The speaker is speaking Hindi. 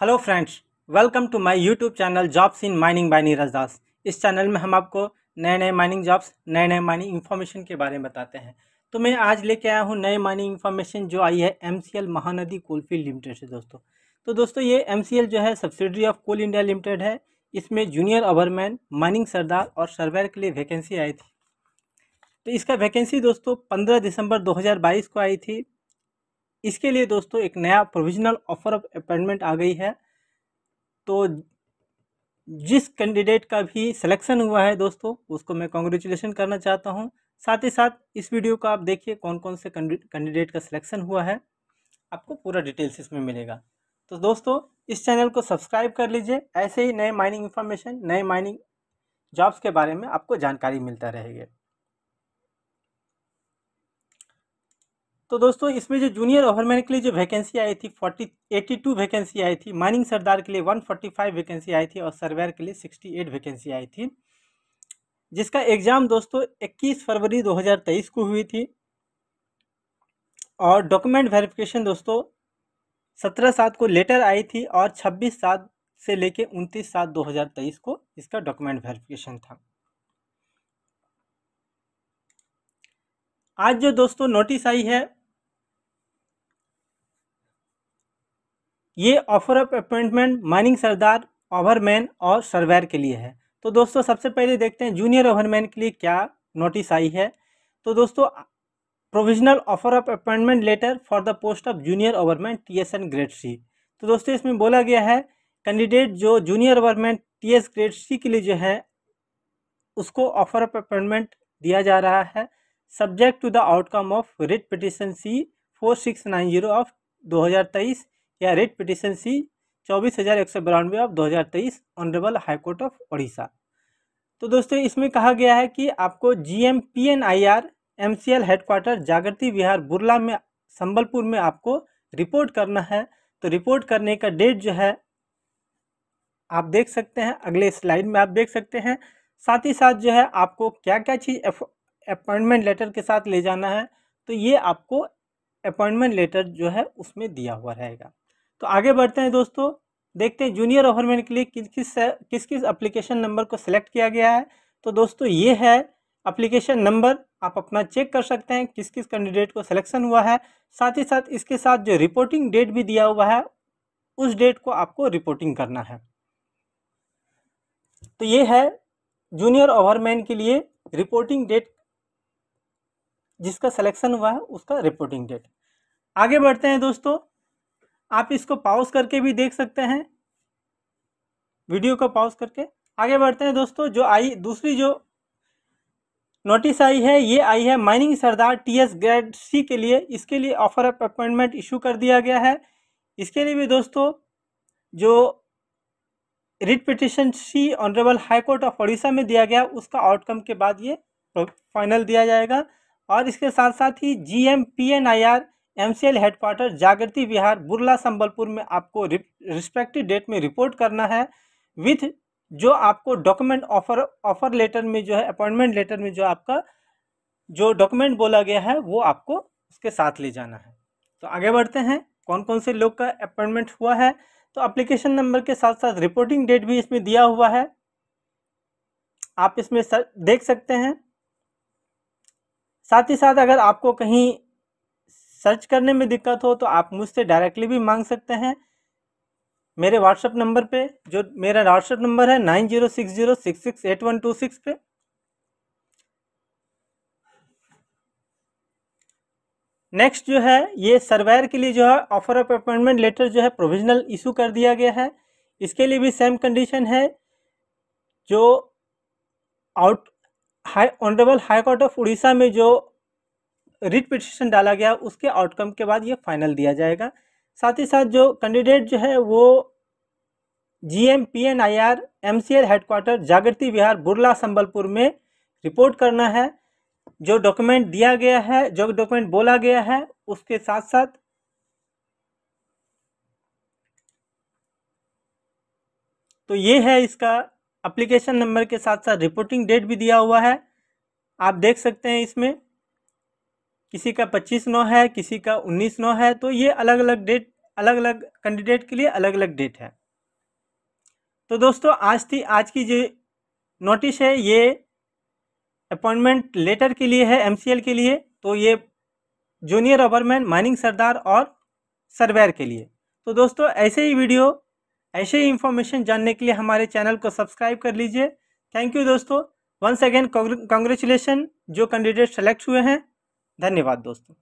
hello friends welcome to my YouTube channel jobs in mining by Neeraj Das इस चैनल में हम आपको नए नए माइनिंग जॉब्स नए नए माइनिंग इन्फॉर्मेशन के बारे में बताते हैं तो मैं आज लेके आया हूँ नए माइनिंग इन्फॉर्मेशन जो आई है एम महानदी कोलफील्ड लिमिटेड से दोस्तों तो दोस्तों ये एम जो है subsidiary of coal India limited है इसमें जूनियर अवरमैन माइनिंग सरदार और सर्वेयर के लिए वैकेंसी आई थी तो इसका वैकेंसी दोस्तों पंद्रह दिसंबर दो को आई थी इसके लिए दोस्तों एक नया प्रोविजनल ऑफर ऑफ अपॉइंटमेंट आ गई है तो जिस कैंडिडेट का भी सिलेक्शन हुआ है दोस्तों उसको मैं कॉन्ग्रेचुलेसन करना चाहता हूँ साथ ही साथ इस वीडियो का आप देखिए कौन कौन से कैंडिडेट का सिलेक्शन हुआ है आपको पूरा डिटेल्स इसमें मिलेगा तो दोस्तों इस चैनल को सब्सक्राइब कर लीजिए ऐसे ही नए माइनिंग इन्फॉर्मेशन नए माइनिंग जॉब्स के बारे में आपको जानकारी मिलता रहेगी तो दोस्तों इसमें जो जूनियर ओवरमैन के लिए जो वैकेंसी आई थी फोर्टी एटी टू वैकेंसी आई थी माइनिंग सरदार के लिए वन फोर्टी फाइव वैकेंसी आई थी और सर्वेयर के लिए सिक्सटी एट वैकेंसी आई थी जिसका एग्ज़ाम दोस्तों इक्कीस फरवरी दो हज़ार तेईस को हुई थी और डॉक्यूमेंट वेरिफिकेशन दोस्तों सत्रह सात को लेटर आई थी और छब्बीस सात से लेके उनतीस सात दो हज़ार तेईस को इसका डॉक्यूमेंट वेरिफिकेशन था आज जो दोस्तों नोटिस आई है ये offer of appointment mining sardar overman और सर्वेयर के लिए है तो दोस्तों सबसे पहले देखते हैं जूनियर ओवरमैन के लिए क्या नोटिस आई है तो दोस्तों provisional offer of appointment letter for the post of junior overman T S grade C तो दोस्तों इसमें बोला गया है कैंडिडेट जो junior overman T S grade C के लिए जो है उसको ऑफर ऑफ अपॉइंटमेंट दिया जा रहा है subject to the outcome of writ petition C four six nine zero of दो हज़ार तेईस या रेट पिटिशन सी चौबीस हज़ार एक सौ बिरानवे ऑफ दो हज़ार तेईस ऑनरेबल हाईकोर्ट ऑफ उड़ीसा तो दोस्तों इसमें कहा गया है कि आपको G M P and I R M C L headquarter Jagriti Vihar बुरला में संबलपुर में आपको रिपोर्ट करना है तो रिपोर्ट करने का डेट जो है आप देख सकते हैं अगले स्लाइड में आप देख सकते हैं साथ ही साथ जो है आपको क्या क्या चीज़ अपॉइंटमेंट लेटर के साथ ले जाना है तो ये आपको अपॉइंटमेंट लेटर जो है उसमें दिया हुआ रहेगा तो आगे बढ़ते हैं दोस्तों देखते हैं जूनियर ऑफरमेंट के लिए किस किस किस किस अप्लीकेशन नंबर को सिलेक्ट किया गया है तो दोस्तों ये है अप्लीकेशन नंबर आप अपना चेक कर सकते हैं किस किस कैंडिडेट को सिलेक्शन हुआ है साथ ही साथ इसके साथ जो रिपोर्टिंग डेट भी दिया हुआ है उस डेट को आपको रिपोर्टिंग करना है तो ये है जूनियर ओवरमैन के लिए रिपोर्टिंग डेट जिसका सिलेक्शन हुआ है उसका रिपोर्टिंग डेट आगे बढ़ते हैं दोस्तों आप इसको पाउस करके भी देख सकते हैं वीडियो को पाउस करके आगे बढ़ते हैं दोस्तों जो आई दूसरी जो नोटिस आई है ये आई है mining sardar T S grade C के लिए इसके लिए ऑफर ऑफ अपॉइंटमेंट इशू कर दिया गया है इसके लिए भी दोस्तों जो writ petition C honourable high court of Odisha में दिया गया उसका आउटकम के बाद ये फाइनल दिया जाएगा और इसके साथ साथ ही G M P and I R MCL headquarter Jagriti Vihar बुरला Sambalpur में आपको रिस्पेक्टिव डेट में रिपोर्ट करना है विथ जो आपको डॉक्यूमेंट ऑफर ऑफर लेटर में जो है अपॉइंटमेंट लेटर में जो आपका जो डॉक्यूमेंट बोला गया है वो आपको उसके साथ ले जाना है तो आगे बढ़ते हैं कौन कौन से लोग का अपॉइंटमेंट हुआ है तो अप्लीकेशन नंबर के साथ साथ रिपोर्टिंग डेट भी इसमें दिया हुआ है आप इसमें देख सकते हैं साथ ही साथ अगर आपको कहीं सर्च करने में दिक्कत हो तो आप मुझसे डायरेक्टली भी मांग सकते हैं मेरे व्हाट्सएप नंबर पे जो मेरा व्हाट्सएप नंबर है nine zero six zero six six eight one two six पे नेक्स्ट जो है ये सर्वायर के लिए जो है ऑफर ऑफ अपॉइंटमेंट लेटर जो है प्रोविजनल इशू कर दिया गया है इसके लिए भी सेम कंडीशन है जो out high honourable high court of Orissa में जो रिट पिटिशन डाला गया उसके आउटकम के बाद ये फाइनल दिया जाएगा साथ ही साथ जो कैंडिडेट जो है वो G M P and I R M C L headquarter Jagriti Vihar बुरला Sambalpur में रिपोर्ट करना है जो डॉक्यूमेंट दिया गया है जो डॉक्यूमेंट बोला गया है उसके साथ साथ तो ये है इसका अप्लीकेशन नंबर के साथ साथ रिपोर्टिंग डेट भी दिया हुआ है आप देख सकते हैं इसमें किसी का पच्चीस नौ है किसी का उन्नीस नौ है तो ये अलग अलग डेट अलग अलग कैंडिडेट के लिए अलग अलग डेट है तो दोस्तों आज थी आज की जो नोटिस है ये अपॉइंटमेंट लेटर के लिए है एमसीएल के लिए तो ये जूनियर ओबरमैन माइनिंग सरदार और सर्वेयर के लिए तो दोस्तों ऐसे ही वीडियो ऐसे ही इंफॉर्मेशन जानने के लिए हमारे चैनल को सब्सक्राइब कर लीजिए थैंक यू दोस्तों वंस अगेन कॉन्ग्रेचुलेसन जो कैंडिडेट सेलेक्ट हुए हैं धन्यवाद दोस्तों